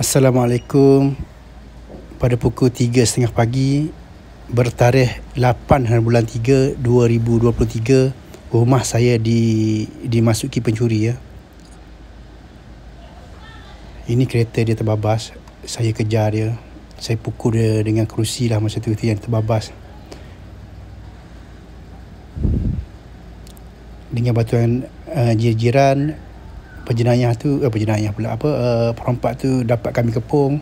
Assalamualaikum Pada pukul 3.30 pagi Bertarikh 8 hari bulan 3 2023 Rumah saya di dimasuki pencuri ya. Ini kereta dia terbabas Saya kejar dia Saya pukul dia dengan kerusi lah Masa tu yang terbabas Dengan batuan uh, eh, jiran penjenayah tu eh, penjenayah pula apa uh, eh, perompak tu dapat kami kepung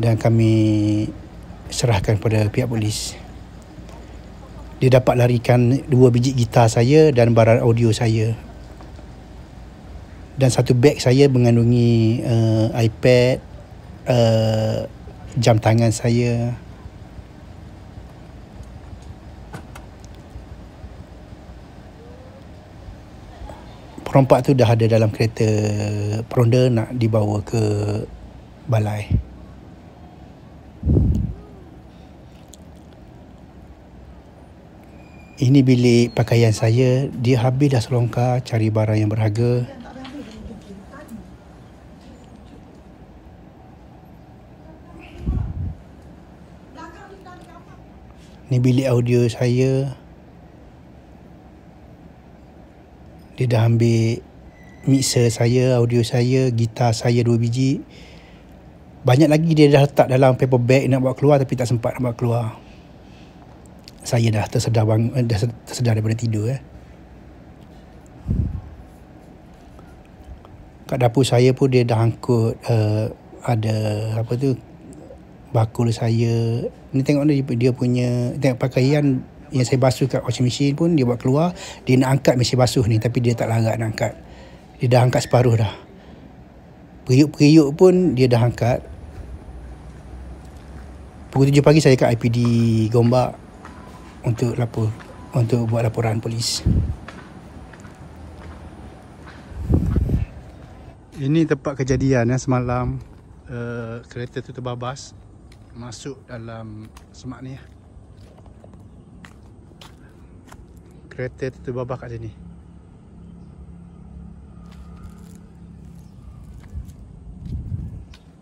dan kami serahkan kepada pihak polis dia dapat larikan dua biji gitar saya dan barang audio saya dan satu beg saya mengandungi uh, iPad uh, jam tangan saya rompak tu dah ada dalam kereta peronda nak dibawa ke balai. Ini bilik pakaian saya. Dia habis dah selongkar cari barang yang berharga. Ini bilik audio saya. Dia dah ambil mixer saya, audio saya, gitar saya dua biji. Banyak lagi dia dah letak dalam paper bag nak buat keluar tapi tak sempat nak buat keluar. Saya dah tersedar bang, eh, dah tersedar daripada tidur eh. Kat dapur saya pun dia dah angkut uh, ada apa tu bakul saya. Ni tengok dia, dia punya tengok pakaian yang saya basuh kat washing machine pun dia buat keluar dia nak angkat mesin basuh ni tapi dia tak larat nak angkat dia dah angkat separuh dah periuk-periuk pun dia dah angkat pukul 7 pagi saya kat IPD Gombak untuk lapor untuk buat laporan polis ini tempat kejadian ya, semalam uh, kereta tu terbabas masuk dalam semak ni ya. kereta tu babah kat sini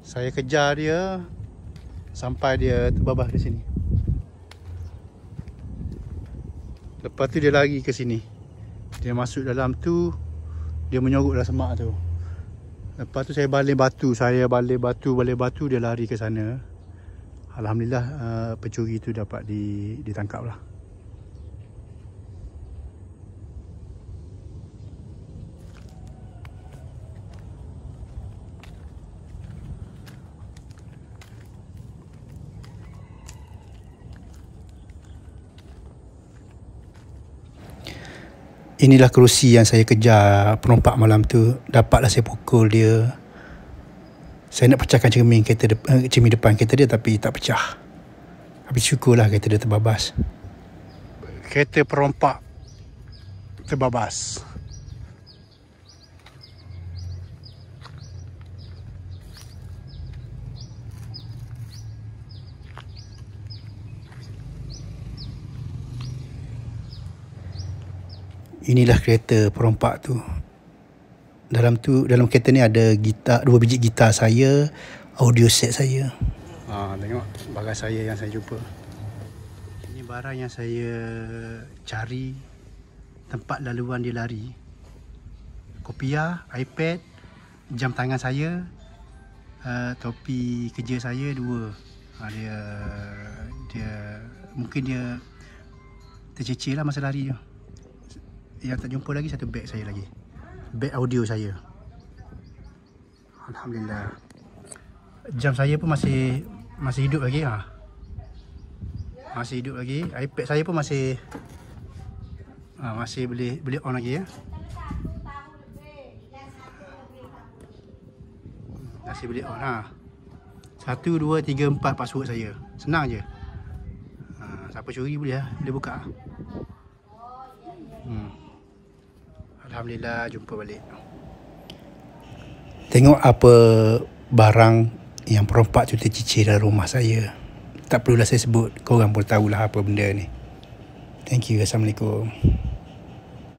saya kejar dia sampai dia terbabah di sini lepas tu dia lari ke sini dia masuk dalam tu dia menyoroklah semak tu lepas tu saya balik batu saya balik batu balik batu dia lari ke sana alhamdulillah uh, pencuri tu dapat ditangkap lah. Inilah kerusi yang saya kejar penumpak malam tu. Dapatlah saya pukul dia. Saya nak pecahkan cermin, kereta de- eh, cermin depan kereta dia tapi tak pecah. Tapi syukurlah kereta dia terbabas. Kereta perompak terbabas. inilah kereta perompak tu. Dalam tu dalam kereta ni ada gitar, dua biji gitar saya, audio set saya. Ha, tengok bagas saya yang saya jumpa. Ini barang yang saya cari tempat laluan dia lari. Kopiah, iPad, jam tangan saya, uh, topi kerja saya dua. Ha, dia dia mungkin dia tercecer lah masa lari tu yang tak jumpa lagi satu beg saya lagi beg audio saya Alhamdulillah jam saya pun masih masih hidup lagi ha? masih hidup lagi iPad saya pun masih ha, masih boleh boleh on lagi ya masih boleh on ha? Satu, dua, tiga, empat password saya. Senang je. Ha, siapa curi boleh lah. Boleh buka. Ha. Hmm. Alhamdulillah jumpa balik Tengok apa barang yang perompak tu tercicir dalam rumah saya Tak perlulah saya sebut, korang pun tahulah apa benda ni Thank you, Assalamualaikum